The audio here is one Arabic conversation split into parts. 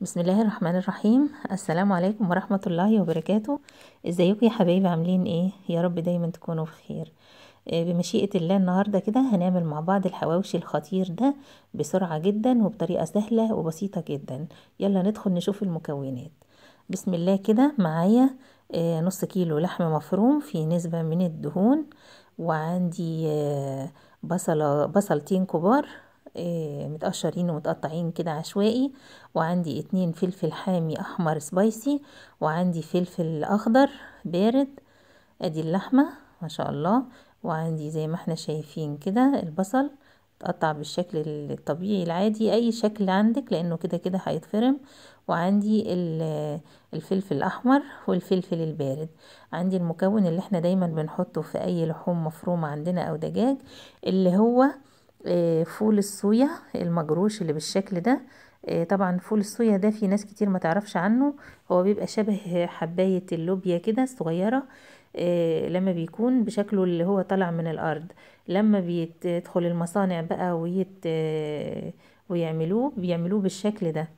بسم الله الرحمن الرحيم السلام عليكم ورحمة الله وبركاته ازيكم يا حبايبي عاملين ايه يا رب دايما تكونوا بخير آه، بمشيئة الله النهاردة كده هنعمل مع بعض الحواوشي الخطير ده بسرعة جدا وبطريقة سهلة وبسيطة جدا يلا ندخل نشوف المكونات بسم الله كده معايا آه، نص كيلو لحم مفروم في نسبة من الدهون وعندي آه، بصلة بصلتين كبار آه، متقشرين ومتقطعين كده عشوائي وعندي اتنين فلفل حامي احمر سبايسي وعندي فلفل اخضر بارد ادي اللحمة ما شاء الله وعندي زي ما احنا شايفين كده البصل اتقطع بالشكل الطبيعي العادي اي شكل عندك لانه كده كده هيتفرم وعندي الفلفل الاحمر والفلفل البارد عندي المكون اللي احنا دايما بنحطه في اي لحوم مفرومة عندنا او دجاج اللي هو آه، فول الصويا المجروش اللي بالشكل ده آه، طبعا فول الصويا ده في ناس كتير ما تعرفش عنه هو بيبقى شبه حباية اللوبيا كده الصغيرة آه، لما بيكون بشكله اللي هو طالع من الارض لما بيدخل المصانع بقى ويت ويعملوه بيعملوه بالشكل ده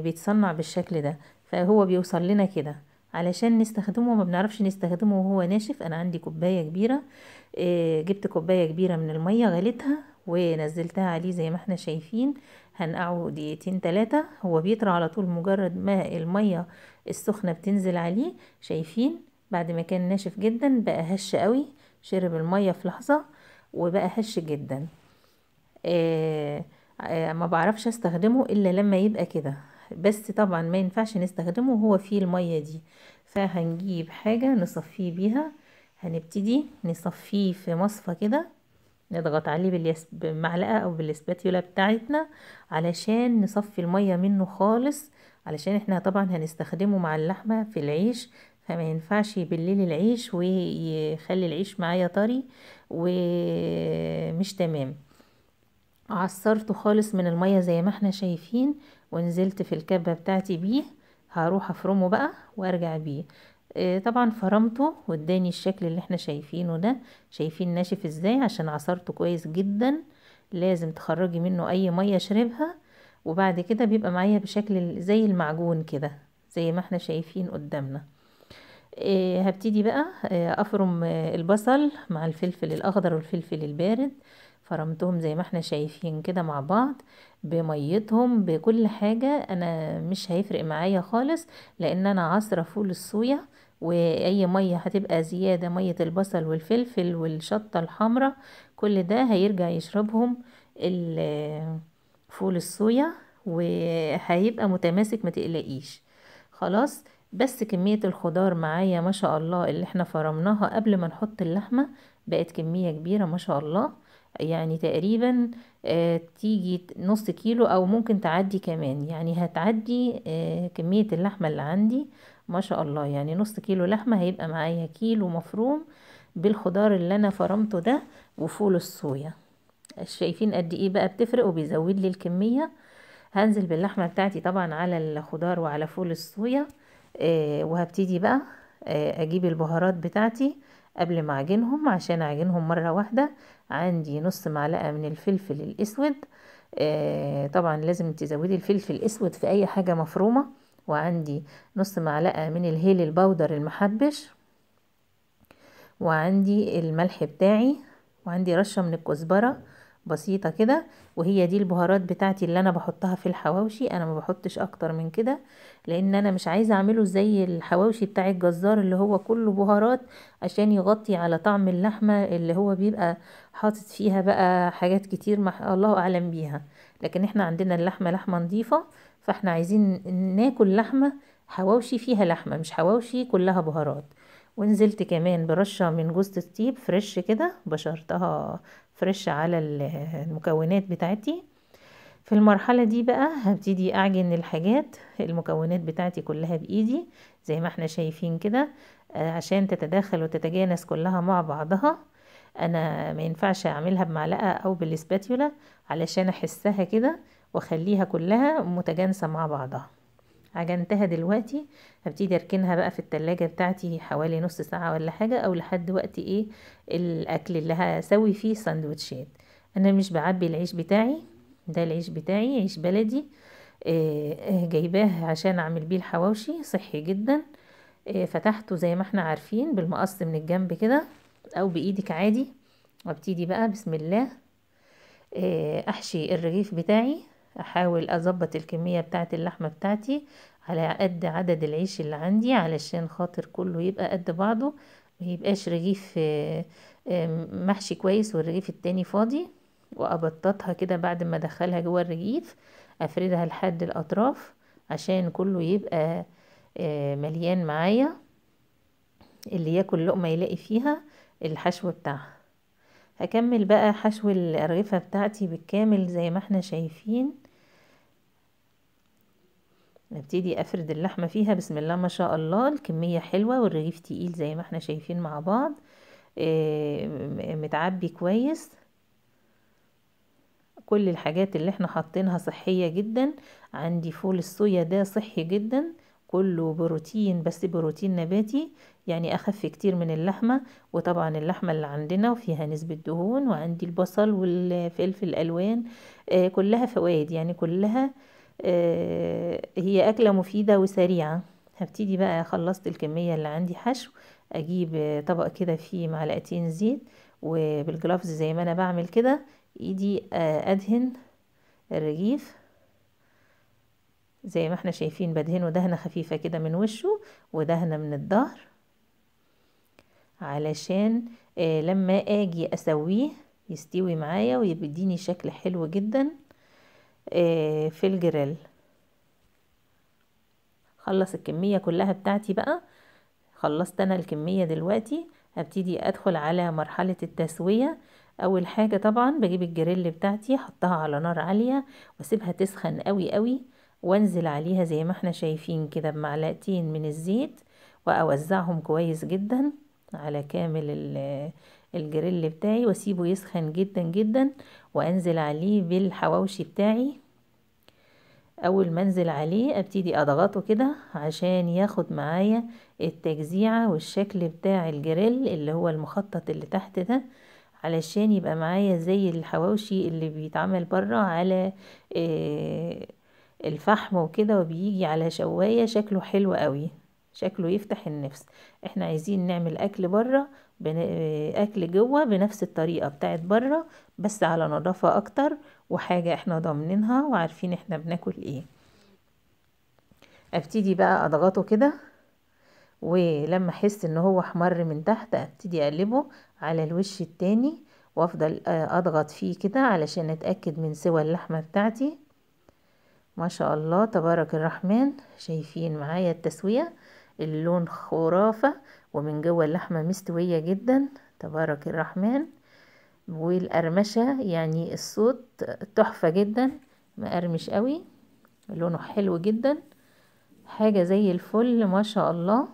بيتصنع بالشكل ده فهو بيوصل لنا كده علشان نستخدمه ما بنعرفش نستخدمه وهو ناشف انا عندي كوبايه كبيره آه، جبت كوبايه كبيره من الميه غليتها ونزلتها عليه زي ما احنا شايفين هنقعه دقيقتين تلاتة هو بيطرى على طول مجرد ما المية السخنة بتنزل عليه شايفين بعد ما كان ناشف جدا بقى هش قوي شرب المية في لحظة وبقى هش جدا آه آه ما بعرفش استخدمه الا لما يبقى كده بس طبعا ما ينفعش نستخدمه وهو فيه المية دي فهنجيب حاجة نصفيه بيها هنبتدي نصفيه في مصفى كده نضغط عليه باليس... بالمعلقة او بالاسباتيولا بتاعتنا علشان نصفي المية منه خالص علشان احنا طبعا هنستخدمه مع اللحمة في العيش فما ينفعش يبلل العيش ويخلي العيش معايا طري ومش تمام عصرته خالص من المية زي ما احنا شايفين ونزلت في الكبة بتاعتي بيه هروح افرمه بقى وارجع بيه اه طبعا فرمته واداني الشكل اللي احنا شايفينه ده شايفين ناشف ازاي عشان عصرته كويس جدا لازم تخرجي منه اي مية شربها وبعد كده بيبقى معايا بشكل زي المعجون كده زي ما احنا شايفين قدامنا آه، هبتدي بقى آه، افرم آه، البصل مع الفلفل الاخضر والفلفل البارد فرمتهم زي ما احنا شايفين كده مع بعض بميتهم بكل حاجة انا مش هيفرق معايا خالص لان انا عصرة فول الصويا واي مية هتبقى زيادة مية البصل والفلفل والشطة الحمراء كل ده هيرجع يشربهم فول الصويا وهيبقى متماسك ما تقلقيش خلاص بس كمية الخضار معايا ما شاء الله اللي احنا فرمناها قبل ما نحط اللحمة بقت كمية كبيرة ما شاء الله يعني تقريبا آه، تيجي نص كيلو او ممكن تعدي كمان يعني هتعدي آه، كمية اللحمة اللي عندي ما شاء الله يعني نص كيلو لحمة هيبقى معايا كيلو مفروم بالخضار اللي انا فرمته ده وفول الصويا شايفين قد ايه بقى بتفرق وبيزود لي الكمية هنزل باللحمة بتاعتي طبعا على الخضار وعلى فول الصويا آه، وهبتدي بقى اجيب البهارات بتاعتي قبل ما اعجنهم عشان اعجنهم مرة واحدة عندي نص معلقة من الفلفل الاسود آه طبعا لازم تزودي الفلفل الاسود في اي حاجة مفرومة وعندي نص معلقة من الهيل الباودر المحبش وعندي الملح بتاعي وعندي رشة من الكزبرة بسيطة كده وهي دي البهارات بتاعتي اللي انا بحطها في الحواوشي انا ما بحطش اكتر من كده لان انا مش عايزة اعمله زي الحواوشي بتاع الجزار اللي هو كله بهارات عشان يغطي على طعم اللحمة اللي هو بيبقى حاطط فيها بقى حاجات كتير ما الله اعلم بيها لكن احنا عندنا اللحمة لحمة نظيفة فاحنا عايزين ناكل لحمة حواوشي فيها لحمة مش حواوشي كلها بهارات ونزلت كمان برشة من جوز الطيب فريش كده بشرتها فريش على المكونات بتاعتي في المرحلة دي بقى هبتدي اعجن الحاجات المكونات بتاعتي كلها بايدي زي ما احنا شايفين كده آه، عشان تتداخل وتتجانس كلها مع بعضها انا ما ينفعش اعملها بمعلقة او بالاسباتيولا علشان احسها كده واخليها كلها متجانسة مع بعضها عجنتها دلوقتي هبتدي اركنها بقى في التلاجة بتاعتي حوالي نص ساعة ولا حاجة او لحد وقت ايه الاكل اللي هسوي فيه سندوتشات انا مش بعبي العيش بتاعي ده العيش بتاعي عيش بلدي إيه جايباه عشان اعمل بيه الحواوشي صحي جدا إيه فتحته زي ما احنا عارفين بالمقص من الجنب كده او بايدك عادي وابتدي بقى بسم الله آه، احشي الرغيف بتاعي احاول اظبط الكمية بتاعة اللحمة بتاعتي على قد عدد العيش اللي عندي علشان خاطر كله يبقى قد بعضه ميبقاش رغيف آه، محشي كويس والرغيف التاني فاضي وابططها كده بعد ما ادخلها جوه الرغيف افردها لحد الاطراف عشان كله يبقى آه، مليان معايا اللي ياكل لقمة يلاقي فيها الحشو بتاعها هكمل بقى حشو الارغفة بتاعتي بالكامل زي ما احنا شايفين نبتدي افرد اللحمة فيها بسم الله ما شاء الله الكمية حلوة والرغيف تقيل زي ما احنا شايفين مع بعض آه، متعبي كويس كل الحاجات اللي احنا حاطينها صحية جدا عندي فول الصويا ده صحي جدا كله بروتين بس بروتين نباتي يعني اخف كتير من اللحمة وطبعا اللحمة اللي عندنا وفيها نسبة دهون وعندي البصل والفلفل الالوان آه، كلها فوائد يعني كلها آه، هي اكلة مفيدة وسريعة هبتدي بقى خلصت الكمية اللي عندي حشو اجيب طبق كده فيه معلقتين زيت وبالجلافز زي ما انا بعمل كده ايدي آه، ادهن الرغيف زي ما احنا شايفين بدهنه دهنة خفيفة كده من وشه ودهنة من الظهر علشان آه لما اجي اسويه يستوي معايا ويبديني شكل حلو جدا آه في الجريل خلص الكمية كلها بتاعتي بقى خلصت انا الكمية دلوقتي هبتدي ادخل على مرحلة التسوية اول حاجة طبعا بجيب الجريل بتاعتي حطها على نار عالية واسيبها تسخن قوي قوي وانزل عليها زي ما احنا شايفين كده بمعلقتين من الزيت واوزعهم كويس جدا على كامل الجريل بتاعي واسيبه يسخن جدا جدا وانزل عليه بالحواوشي بتاعي اول ما انزل عليه ابتدي اضغطه كده عشان ياخد معايا التجزيعة والشكل بتاع الجريل اللي هو المخطط اللي تحت ده علشان يبقى معايا زي الحواوشي اللي بيتعمل بره على إيه الفحم وكده وبيجي على شواية شكله حلو قوي شكله يفتح النفس احنا عايزين نعمل اكل بره بن... اكل جوه بنفس الطريقه بتاعت بره بس على نظافه اكتر وحاجه احنا ضامنينها وعارفين احنا بناكل ايه ابتدي بقى اضغطه كده ولما احس ان هو احمر من تحت ابتدي اقلبه على الوش التاني وافضل اضغط فيه كده علشان اتاكد من سوى اللحمه بتاعتي ما شاء الله تبارك الرحمن شايفين معايا التسوية اللون خرافة ومن جوه اللحمة مستوية جدا تبارك الرحمن والقرمشة يعني الصوت تحفة جدا مقرمش قوي لونه حلو جدا حاجة زي الفل ما شاء الله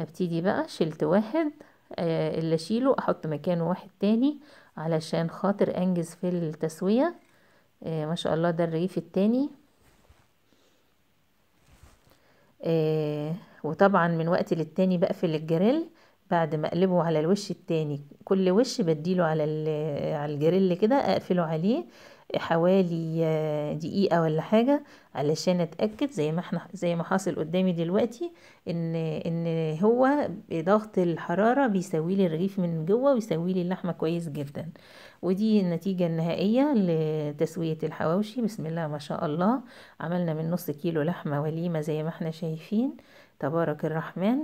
ابتدي بقى شلت واحد آه، اللي اشيله احط مكانه واحد تاني علشان خاطر انجز في التسوية آه ما شاء الله ده الرغيف التاني آه وطبعا من وقت للتاني بقفل الجريل بعد ما اقلبه على الوش التاني كل وش بديله على على الجريل كده اقفله عليه حوالي آه، دقيقه ولا حاجه علشان اتاكد زي ما احنا زي ما حاصل قدامي دلوقتي ان ان بضغط الحرارة بيسوي لي الرغيف من جوه ويسوي لي اللحمة كويس جدا ودي النتيجة النهائية لتسوية الحواوشي بسم الله ما شاء الله عملنا من نص كيلو لحمة وليمة زي ما احنا شايفين تبارك الرحمن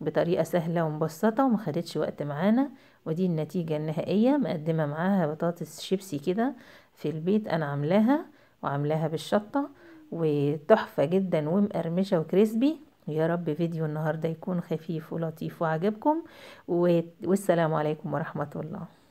بطريقة سهلة ومبسطة ومخدتش وقت معانا ودي النتيجة النهائية مقدمة معاها بطاطس شيبسي كده في البيت انا عاملاها وعاملاها بالشطة وتحفة جدا ومقرمشة وكريسبي يا رب فيديو النهاردة يكون خفيف ولطيف وعجبكم والسلام عليكم ورحمة الله